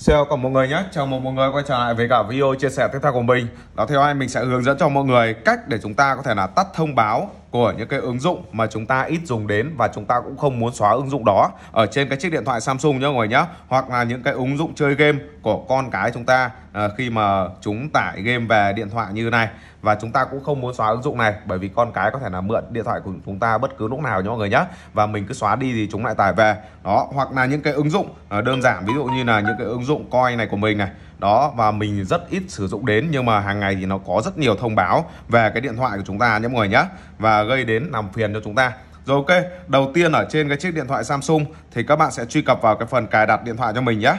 Xin chào mọi người nhé, chào mừng mọi người quay trở lại với cả video chia sẻ tiếp theo của mình Đó theo anh mình sẽ hướng dẫn cho mọi người cách để chúng ta có thể là tắt thông báo của những cái ứng dụng mà chúng ta ít dùng đến và chúng ta cũng không muốn xóa ứng dụng đó ở trên cái chiếc điện thoại Samsung nhá mọi người nhá hoặc là những cái ứng dụng chơi game của con cái chúng ta à, khi mà chúng tải game về điện thoại như này và chúng ta cũng không muốn xóa ứng dụng này bởi vì con cái có thể là mượn điện thoại của chúng ta bất cứ lúc nào nhá mọi người nhá và mình cứ xóa đi thì chúng lại tải về đó hoặc là những cái ứng dụng ờ, đơn giản ví dụ như là những cái ứng dụng coi này của mình này đó và mình rất ít sử dụng đến nhưng mà hàng ngày thì nó có rất nhiều thông báo về cái điện thoại của chúng ta nhé mọi người nhé và gây đến làm phiền cho chúng ta rồi ok đầu tiên ở trên cái chiếc điện thoại Samsung thì các bạn sẽ truy cập vào cái phần cài đặt điện thoại cho mình nhé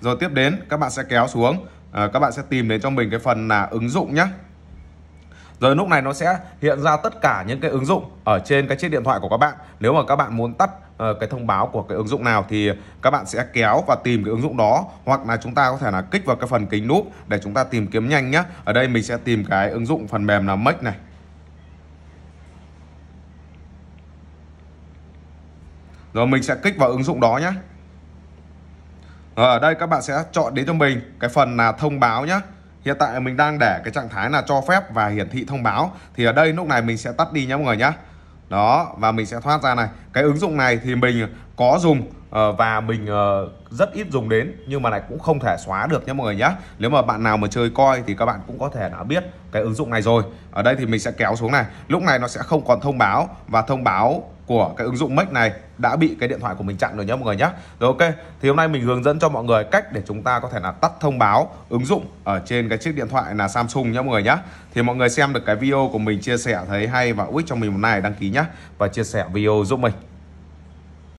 rồi tiếp đến các bạn sẽ kéo xuống à, các bạn sẽ tìm đến cho mình cái phần là ứng dụng nhé rồi lúc này nó sẽ hiện ra tất cả những cái ứng dụng ở trên cái chiếc điện thoại của các bạn nếu mà các bạn muốn tắt Ờ, cái thông báo của cái ứng dụng nào thì các bạn sẽ kéo và tìm cái ứng dụng đó hoặc là chúng ta có thể là kích vào cái phần kính núp để chúng ta tìm kiếm nhanh nhé ở đây mình sẽ tìm cái ứng dụng phần mềm là Make này rồi mình sẽ kích vào ứng dụng đó nhé rồi ở đây các bạn sẽ chọn đến cho mình cái phần là thông báo nhé Hiện tại mình đang để cái trạng thái là cho phép và hiển thị thông báo Thì ở đây lúc này mình sẽ tắt đi nhé mọi người nhé đó và mình sẽ thoát ra này cái ứng dụng này thì mình có dùng ờ, và mình ờ, rất ít dùng đến nhưng mà này cũng không thể xóa được nhé mọi người nhé nếu mà bạn nào mà chơi coi thì các bạn cũng có thể đã biết cái ứng dụng này rồi ở đây thì mình sẽ kéo xuống này lúc này nó sẽ không còn thông báo và thông báo của cái ứng dụng Make này đã bị cái điện thoại của mình chặn rồi nhé mọi người nhé. Rồi ok, thì hôm nay mình hướng dẫn cho mọi người cách để chúng ta có thể là tắt thông báo ứng dụng ở trên cái chiếc điện thoại là Samsung nhé mọi người nhé. Thì mọi người xem được cái video của mình chia sẻ thấy hay và ích cho mình một này đăng ký nhé và chia sẻ video giúp mình.